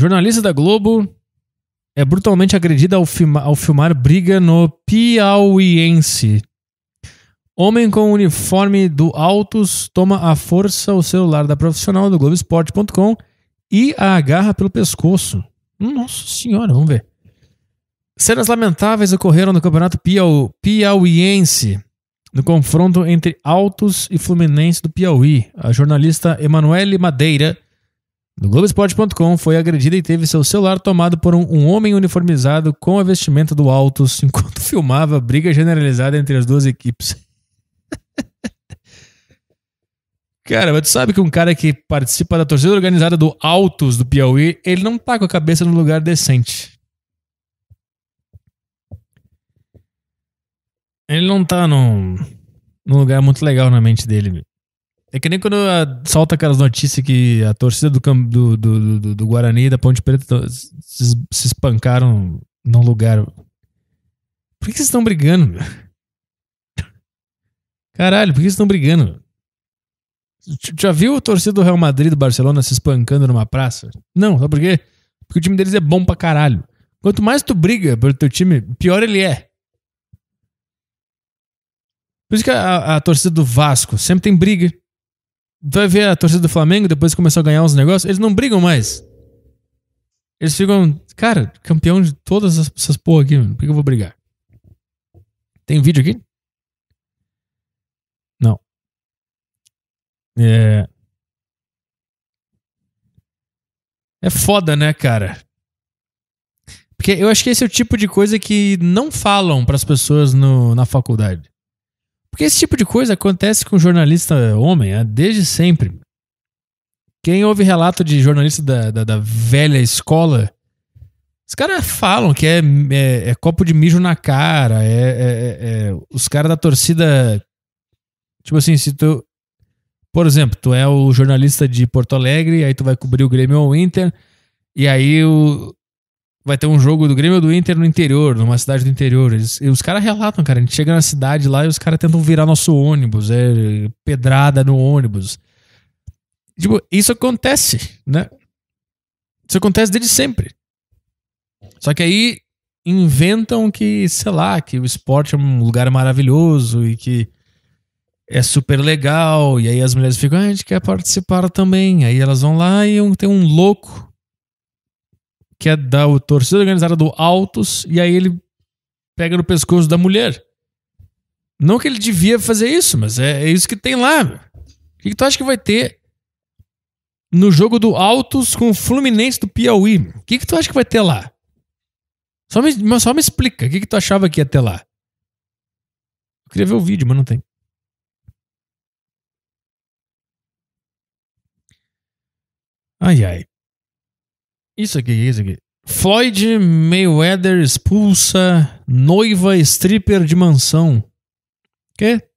Jornalista da Globo é brutalmente agredida ao, filma, ao filmar briga no Piauiense. Homem com uniforme do Autos toma à força o celular da profissional do Globoesporte.com e a agarra pelo pescoço. Nossa senhora, vamos ver. Cenas lamentáveis ocorreram no Campeonato Piau, Piauiense, no confronto entre Autos e Fluminense do Piauí. A jornalista Emanuele Madeira do Globoesporte.com foi agredida e teve seu celular tomado por um, um, homem uniformizado com a vestimenta do Altos enquanto filmava briga generalizada entre as duas equipes. cara, mas tu sabe que um cara que participa da torcida organizada do Altos do Piauí, ele não tá com a cabeça num lugar decente. Ele não tá num, num lugar muito legal na mente dele. É que nem quando solta aquelas notícias que a torcida do, do, do, do, do Guarani e da Ponte Preta se, se espancaram num lugar. Por que vocês estão brigando, Caralho, por que vocês estão brigando? Já viu a torcida do Real Madrid e do Barcelona se espancando numa praça? Não, sabe por quê? Porque o time deles é bom pra caralho. Quanto mais tu briga pelo teu time, pior ele é. Por isso que a, a torcida do Vasco sempre tem briga vai ver a torcida do Flamengo, depois que começou a ganhar uns negócios, eles não brigam mais. Eles ficam, cara, campeão de todas essas porra aqui, mano. Por que eu vou brigar? Tem vídeo aqui? Não. É. É foda, né, cara? Porque eu acho que esse é o tipo de coisa que não falam para as pessoas no, na faculdade. Porque esse tipo de coisa acontece com jornalista homem, é, desde sempre. Quem ouve relato de jornalista da, da, da velha escola, os caras falam que é, é, é, copo de mijo na cara, é, é, é, é os caras da torcida. Tipo assim, se tu. Por exemplo, tu é o jornalista de Porto Alegre, aí tu vai cobrir o Grêmio ou o Inter, e aí o, vai ter um jogo do Grêmio ou do Inter no interior, numa cidade do interior. Eles, os caras relatam, cara. A gente chega na cidade lá e os caras tentam virar nosso ônibus, é pedrada no ônibus. Tipo, isso acontece, né? Isso acontece desde sempre. Só que aí inventam que, sei lá, que o esporte é um lugar maravilhoso e que é super legal. E aí as mulheres ficam, ah, a gente quer participar também. Aí elas vão lá e tem um louco que é da torcida organizada do Autos, e aí ele pega no pescoço da mulher. Não que ele devia fazer isso, mas é, é isso que tem lá. O que, que, tu acha que vai ter no jogo do Autos com o Fluminense do Piauí? O que, que, tu acha que vai ter lá? Só me, só me explica, o que, que tu achava que ia ter lá? Eu queria ver o vídeo, mas não tem. Ai, ai. Isso aqui, é isso aqui. Floyd Mayweather expulsa noiva stripper de mansão. Quê?